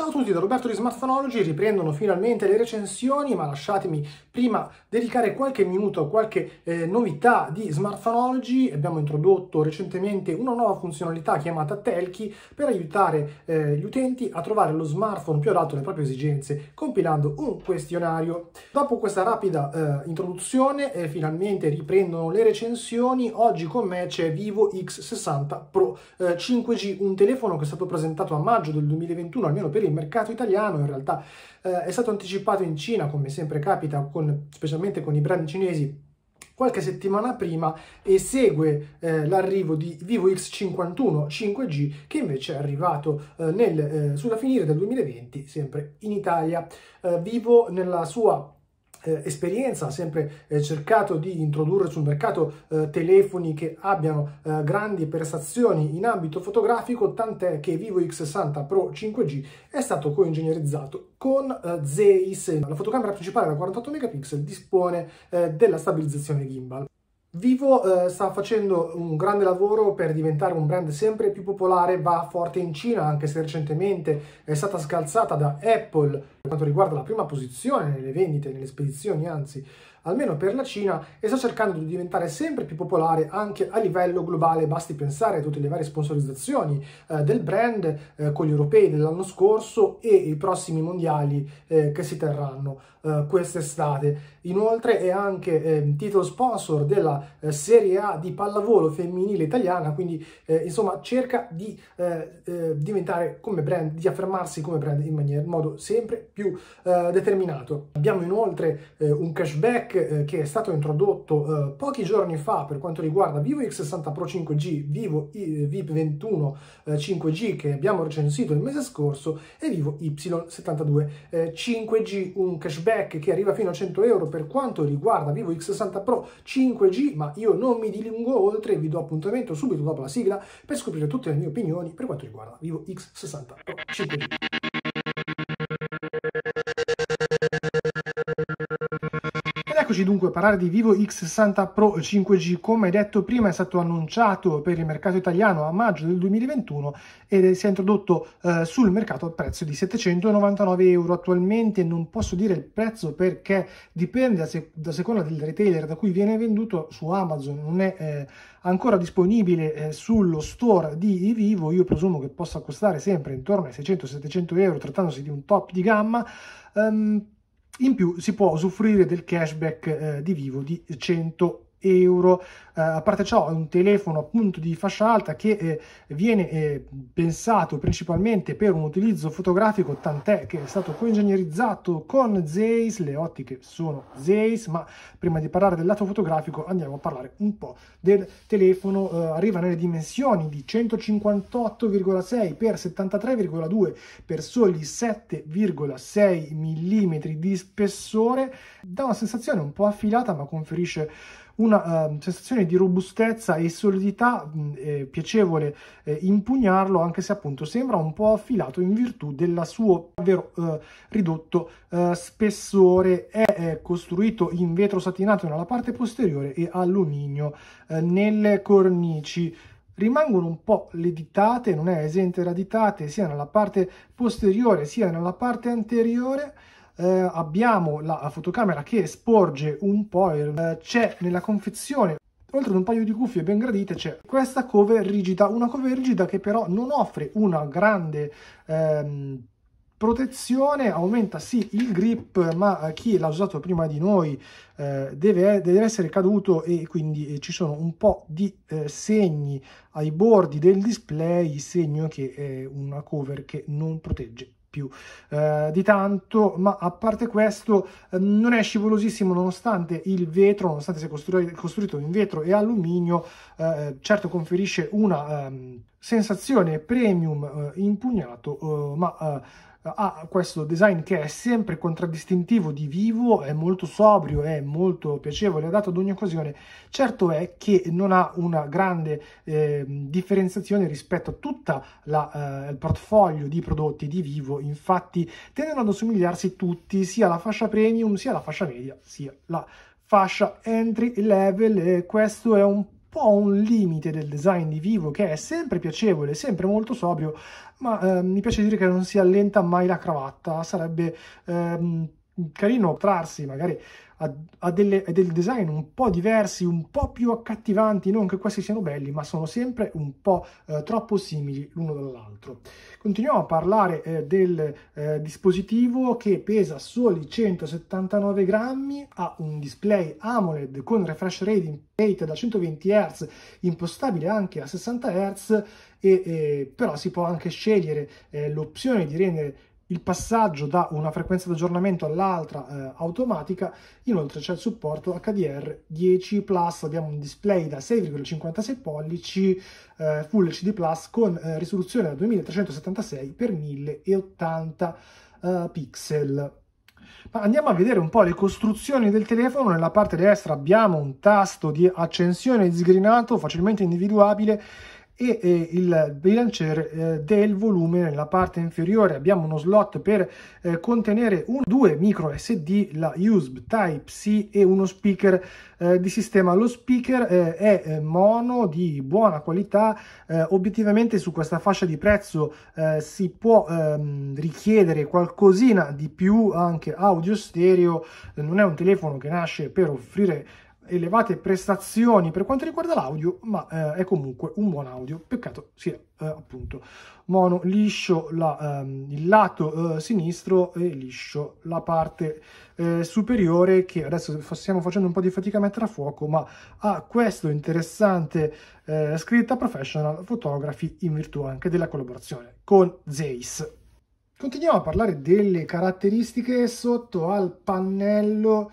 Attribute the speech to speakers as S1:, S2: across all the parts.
S1: Ciao a tutti da Roberto di Smartphonology, riprendono finalmente le recensioni, ma lasciatemi prima dedicare qualche minuto a qualche eh, novità di Smartphonology. Abbiamo introdotto recentemente una nuova funzionalità chiamata Telchi per aiutare eh, gli utenti a trovare lo smartphone più adatto alle proprie esigenze compilando un questionario. Dopo questa rapida eh, introduzione eh, finalmente riprendono le recensioni. Oggi con me c'è Vivo X60 Pro 5G, eh, un telefono che è stato presentato a maggio del 2021 almeno per il mercato italiano in realtà eh, è stato anticipato in Cina, come sempre capita, con, specialmente con i brand cinesi, qualche settimana prima e segue eh, l'arrivo di Vivo X51 5G che invece è arrivato eh, nel, eh, sulla finire del 2020 sempre in Italia. Eh, Vivo nella sua eh, esperienza, ha sempre eh, cercato di introdurre sul mercato eh, telefoni che abbiano eh, grandi prestazioni in ambito fotografico, tant'è che Vivo X60 Pro 5G è stato coingegnerizzato con eh, Zeiss. La fotocamera principale da 48 megapixel dispone eh, della stabilizzazione gimbal. Vivo eh, sta facendo un grande lavoro per diventare un brand sempre più popolare, va forte in Cina anche se recentemente è stata scalzata da Apple per quanto riguarda la prima posizione nelle vendite, nelle spedizioni anzi almeno per la Cina, e sta cercando di diventare sempre più popolare anche a livello globale. Basti pensare a tutte le varie sponsorizzazioni eh, del brand eh, con gli europei dell'anno scorso e i prossimi mondiali eh, che si terranno eh, quest'estate. Inoltre è anche ehm, titolo sponsor della eh, Serie A di pallavolo femminile italiana, quindi eh, insomma cerca di diventare come brand, di affermarsi come brand in maniera in modo sempre più determinato. Abbiamo inoltre un cashback jack eh, che è stato introdotto eh, pochi giorni fa per quanto riguarda Vivo X60 Pro 5G, Vivo eh, VIP 21 5G che abbiamo recensito il mese scorso e Vivo Y72 5G, un cashback che arriva fino a 100 euro per quanto riguarda Vivo X60 Pro 5G, ma io non mi dilungo oltre, vi do appuntamento subito dopo la sigla per scoprire tutte le mie opinioni per quanto riguarda Vivo X60 Pro 5G. Eccoci dunque a parlare di Vivo X60 Pro 5G, come detto prima è stato annunciato per il mercato italiano a maggio del 2021 ed si è introdotto eh, sul mercato al prezzo di 799 euro attualmente, non posso dire il prezzo perché dipende a, sec- da seconda del retailer da cui viene venduto su Amazon, non è eh, ancora disponibile eh, sullo store di Vivo, io presumo che possa costare sempre intorno ai 600-700 euro trattandosi di un top di gamma. Um, in più si può usufruire del cashback eh, di Vivo di 100 euro. Eh, a parte ciò è un telefono appunto di fascia alta che eh, viene eh, pensato principalmente per un utilizzo fotografico, tant'è che è stato coingegnerizzato con Zeiss, le ottiche sono Zeiss, ma prima di parlare del lato fotografico andiamo a parlare un po' del telefono. Eh, arriva nelle dimensioni di 158,6 x 73,2 per soli 7,6 mm di spessore, dà una sensazione un po' affilata ma conferisce una uh, sensazione di robustezza e solidità mh, eh, piacevole eh, impugnarlo anche se appunto sembra un po' affilato in virtù del suo davvero eh, ridotto eh, spessore è, è, costruito in vetro satinato nella parte posteriore e alluminio eh, nelle cornici rimangono un po' le ditate non è esente da ditate sia nella parte posteriore sia nella parte anteriore eh, abbiamo la fotocamera che sporge un po', eh, c'è nella confezione Oltre ad un paio di cuffie ben gradite c'è questa cover rigida, una cover rigida che però non offre una grande ehm, protezione, aumenta sì il grip, ma eh, chi l'ha usato prima di noi eh, deve, eh, deve, essere caduto e quindi eh, ci sono un po' di eh, segni ai bordi del display, segno che è una cover che non protegge più eh, di tanto, ma a parte questo eh, non è scivolosissimo nonostante il vetro, nonostante sia costruito in vetro e alluminio, eh, certo conferisce una ehm, sensazione premium eh, impugnato, eh, ma ha questo design che è sempre contraddistintivo di vivo, è molto sobrio, è molto piacevole, adatto ad ogni occasione. Certo è che non ha una grande eh, differenziazione rispetto a tutto eh, il portfolio di prodotti di vivo, infatti tendono ad assomigliarsi tutti, sia la fascia premium, sia la fascia media, sia la fascia entry level e questo è un po' un limite del design di Vivo che è sempre piacevole, sempre molto sobrio, ma eh, mi piace dire che non si allenta mai la cravatta, sarebbe eh, carino trarsi magari ha, a, delle, a del design un po' diversi, un po' più accattivanti, non che questi siano belli, ma sono sempre un po' eh, troppo simili l'uno dall'altro. Continuiamo a parlare eh, del eh, dispositivo che pesa soli 179 grammi, ha un display AMOLED con refresh rate da 120 Hz, impostabile anche a 60 Hz, e, e, eh, però si può anche scegliere eh, l'opzione di rendere il passaggio da una frequenza di aggiornamento all'altra eh, automatica, inoltre c'è il supporto HDR 10 Plus, abbiamo un display da 6,56 pollici eh, Full HD Plus con eh, risoluzione da 2376 x 1080 pixel. Ma andiamo a vedere un po' le costruzioni del telefono. Nella parte destra abbiamo un tasto di accensione sgrinato, facilmente individuabile, e, e il bilanciere eh, del volume nella parte inferiore. Abbiamo uno slot per eh, contenere un, due micro SD, la USB Type-C e uno speaker eh, di sistema. Lo speaker eh, è eh, mono di buona qualità, eh, obiettivamente su questa fascia di prezzo si può ehm, richiedere qualcosina di più anche audio stereo, non è un telefono che nasce per offrire elevate prestazioni per quanto riguarda l'audio, ma eh, è comunque un buon audio. Peccato sia eh, appunto mono liscio la, ehm, il lato eh, sinistro e liscio la parte eh, superiore che adesso stiamo facendo un po' di fatica a mettere a fuoco, ma ha questo interessante eh, scritta Professional Photography in virtù anche della collaborazione con Zeiss. Continuiamo a parlare delle caratteristiche sotto al pannello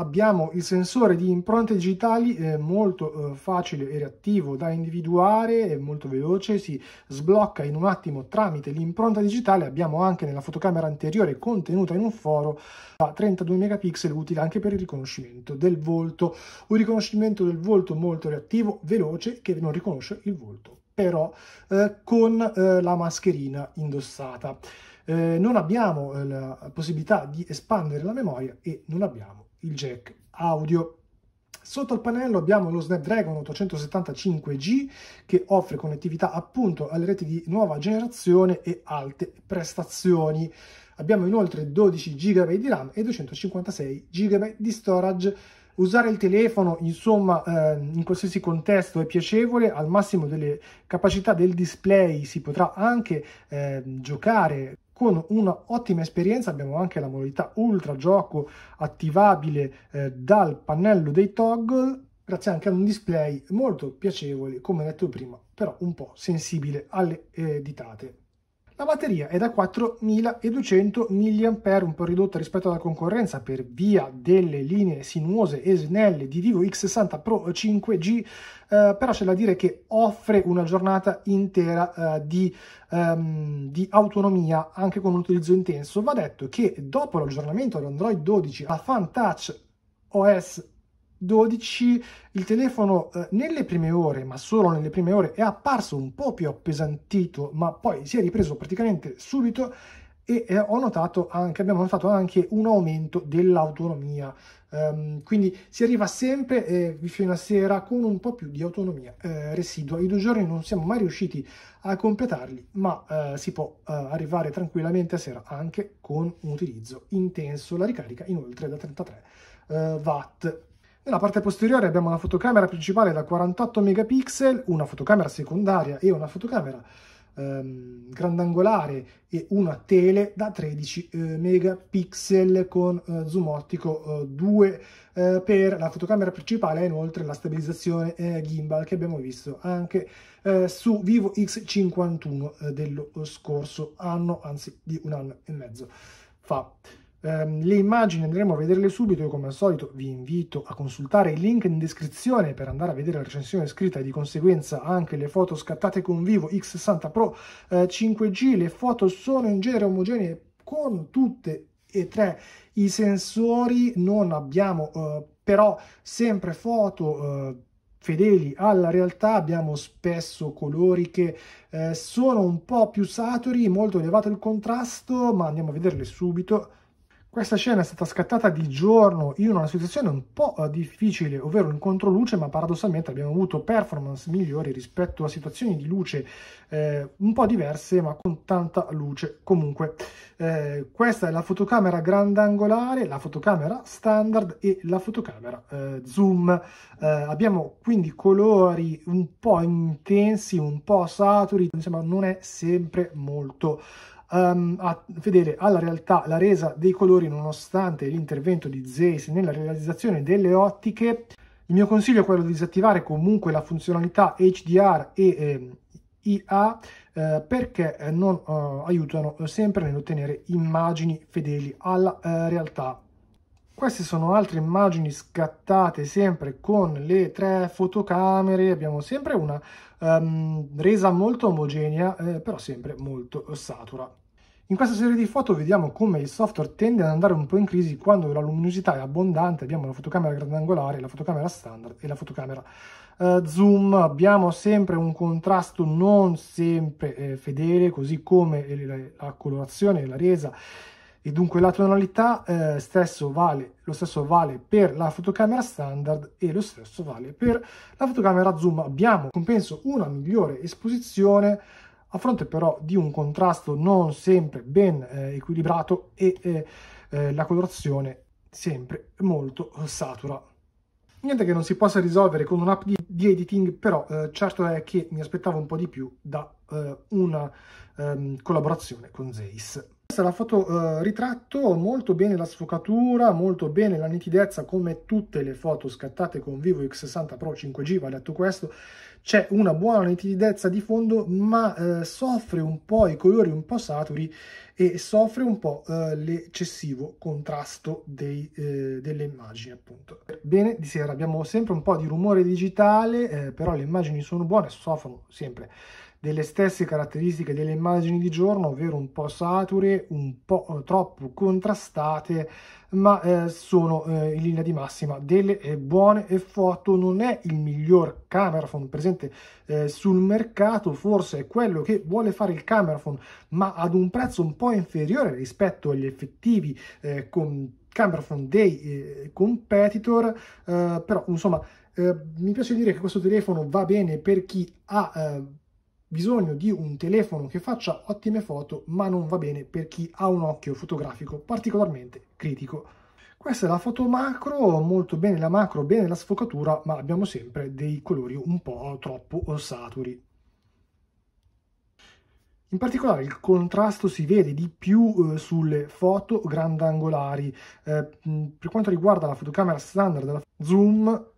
S1: abbiamo il sensore di impronte digitali eh, molto eh, facile e reattivo da individuare, è molto veloce, si sblocca in un attimo tramite l'impronta digitale, abbiamo anche nella fotocamera anteriore contenuta in un foro da 32 megapixel utile anche per il riconoscimento del volto, un riconoscimento del volto molto reattivo, veloce che non riconosce il volto però eh, con eh, la mascherina indossata. Eh, non abbiamo eh, la possibilità di espandere la memoria e non abbiamo il jack audio. Sotto al pannello abbiamo lo Snapdragon 875G che offre connettività appunto alle reti di nuova generazione e alte prestazioni. Abbiamo inoltre 12 GB di RAM e 256 GB di storage. Usare il telefono, insomma, eh, in qualsiasi contesto è piacevole, al massimo delle capacità del display si potrà anche eh, giocare con un'ottima esperienza abbiamo anche la modalità ultra gioco attivabile eh, dal pannello dei toggle grazie anche a un display molto piacevole come detto prima però un po' sensibile alle eh, ditate la batteria è da 4200 mAh, un po' ridotta rispetto alla concorrenza per via delle linee sinuose e snelle di Vivo X60 Pro 5G, eh, però c'è da dire che offre una giornata intera eh, di, um, di, autonomia anche con un utilizzo intenso. Va detto che dopo l'aggiornamento all'Android 12 la Fan Touch OS 12 il telefono eh, nelle prime ore, ma solo nelle prime ore, è apparso un po' più appesantito, ma poi si è ripreso praticamente subito e eh, ho notato anche, abbiamo notato anche un aumento dell'autonomia. Um, quindi si arriva sempre eh, fino a sera con un po' più di autonomia eh, residua. I due giorni non siamo mai riusciti a completarli, ma eh, si può arrivare tranquillamente a sera anche con un utilizzo intenso. La ricarica inoltre da 33 watt nella parte posteriore abbiamo una fotocamera principale da 48 megapixel, una fotocamera secondaria e una fotocamera ehm, grandangolare e una tele da 13 eh, megapixel con eh, zoom ottico eh, 2 eh, per la fotocamera principale e inoltre la stabilizzazione eh, gimbal che abbiamo visto anche eh, su Vivo X51 dello scorso anno, anzi di un anno e mezzo fa. Um, le immagini andremo a vederle subito, io come al solito vi invito a consultare il link in descrizione per andare a vedere la recensione scritta e di conseguenza anche le foto scattate con vivo X60 Pro eh, 5G, le foto sono in genere omogenee con tutte e tre i sensori, non abbiamo eh, però sempre foto eh, fedeli alla realtà abbiamo spesso colori che eh, sono un po' più saturi, molto elevato il contrasto, ma andiamo a vederle subito questa scena è stata scattata di giorno in una situazione un po' eh, difficile, ovvero in controluce, ma paradossalmente abbiamo avuto performance migliori rispetto a situazioni di luce eh, un po' diverse, ma con tanta luce comunque. Eh, questa è la fotocamera grandangolare, la fotocamera standard e la fotocamera eh, zoom. Eh, abbiamo quindi colori un po' intensi, un po' saturi, insomma non è sempre molto um, a vedere alla realtà la resa dei colori nonostante l'intervento di Zeiss nella realizzazione delle ottiche. Il mio consiglio è quello di disattivare comunque la funzionalità HDR e eh, IA eh, perché non eh, aiutano sempre nell'ottenere immagini fedeli alla eh, realtà. Queste sono altre immagini scattate sempre con le tre fotocamere, abbiamo sempre una um, resa molto omogenea, eh, però sempre molto satura. In questa serie di foto vediamo come il software tende ad andare un po' in crisi quando la luminosità è abbondante, abbiamo la fotocamera grandangolare, la fotocamera standard e la fotocamera eh, zoom, abbiamo sempre un contrasto non sempre eh, fedele, così come la colorazione e la resa e dunque la tonalità eh, stesso vale, lo stesso vale per la fotocamera standard e lo stesso vale per la fotocamera zoom. Abbiamo compenso una migliore esposizione a fronte però di un contrasto non sempre ben eh, equilibrato e eh, eh la colorazione sempre molto satura. Niente che non si possa risolvere con un'app di, di, editing, però eh, certo è che mi aspettavo un po' di più da eh, una ehm, collaborazione con Zeiss. Questa è la foto eh, ritratto, molto bene la sfocatura, molto bene la nitidezza come tutte le foto scattate con Vivo X60 Pro 5G, va detto questo, c'è una buona nitidezza di fondo ma eh, soffre un po' i colori un po' saturi e soffre un po' eh, l'eccessivo contrasto dei, eh, delle immagini appunto. Bene, di sera abbiamo sempre un po' di rumore digitale, eh, però le immagini sono buone, soffrono sempre delle stesse caratteristiche delle immagini di giorno, ovvero un po' sature, un po' eh, troppo contrastate, ma eh, sono eh, in linea di massima delle eh, buone foto. Non è il miglior cameraphone presente eh, sul mercato, forse è quello che vuole fare il cameraphone, ma ad un prezzo un po' inferiore rispetto agli effettivi eh, con cameraphone dei eh, competitor, però insomma mi piace dire che questo telefono va bene per chi ha bisogno di un telefono che faccia ottime foto, ma non va bene per chi ha un occhio fotografico particolarmente critico. Questa è la foto macro, molto bene la macro, bene la sfocatura, ma abbiamo sempre dei colori un po' troppo saturi. In particolare il contrasto si vede di più eh, sulle foto grandangolari. Eh, per quanto riguarda la fotocamera standard, la zoom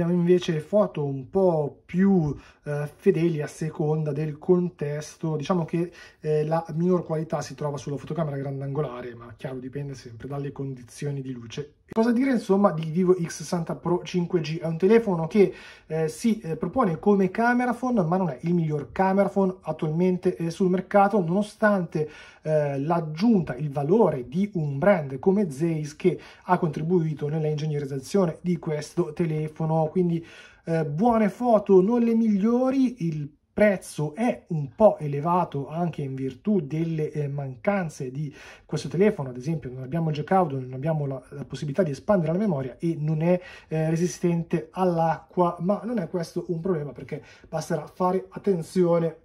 S1: abbiamo invece foto un po' più eh, fedeli a seconda del contesto, diciamo che eh, la minor qualità si trova sulla fotocamera grandangolare, ma chiaro dipende sempre dalle condizioni di luce. Cosa dire insomma di Vivo X60 Pro 5G? È un telefono che eh, si eh, propone come camera phone, ma non è il miglior camera phone attualmente eh, sul mercato, nonostante eh, l'aggiunta, il valore di un brand come Zeiss che ha contribuito nella ingegnerizzazione di questo telefono quindi eh, buone foto, non le migliori, il prezzo è un po' elevato anche in virtù delle eh, mancanze di questo telefono, ad esempio non abbiamo il jack non abbiamo la, la, possibilità di espandere la memoria e non è eh, resistente all'acqua, ma non è questo un problema perché basterà fare attenzione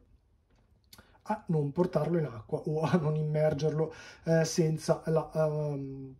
S1: a non portarlo in acqua o a non immergerlo eh, senza la... Um,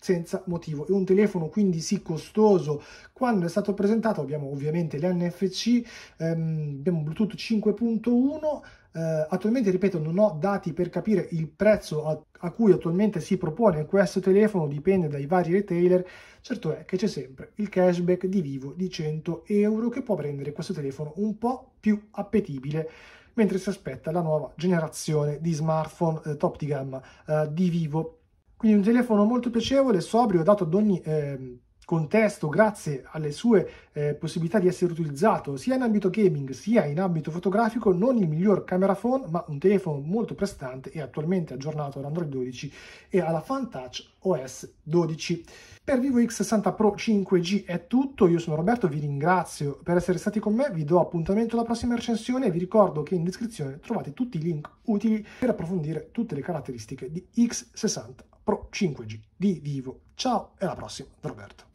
S1: senza motivo. È un telefono quindi sì costoso. Quando è stato presentato abbiamo ovviamente l'NFC, ehm, abbiamo Bluetooth 5.1. Eh, attualmente, ripeto, non ho dati per capire il prezzo a, a, cui attualmente si propone questo telefono, dipende dai vari retailer. Certo è che c'è sempre il cashback di Vivo di 100 euro che può rendere questo telefono un po' più appetibile mentre si aspetta la nuova generazione di smartphone eh, top di gamma eh, di Vivo quindi un telefono molto piacevole, sobrio, dato ad ogni eh, contesto grazie alle sue eh, possibilità di essere utilizzato sia in ambito gaming sia in ambito fotografico, non il miglior camera phone, ma un telefono molto prestante e attualmente aggiornato ad Android 12 e alla Fantouch OS 12. Per Vivo X60 Pro 5G è tutto, io sono Roberto, vi ringrazio per essere stati con me, vi do appuntamento alla prossima recensione e vi ricordo che in descrizione trovate tutti i link utili per approfondire tutte le caratteristiche di X60 Pro 5G di Vivo. Ciao e alla prossima Roberto.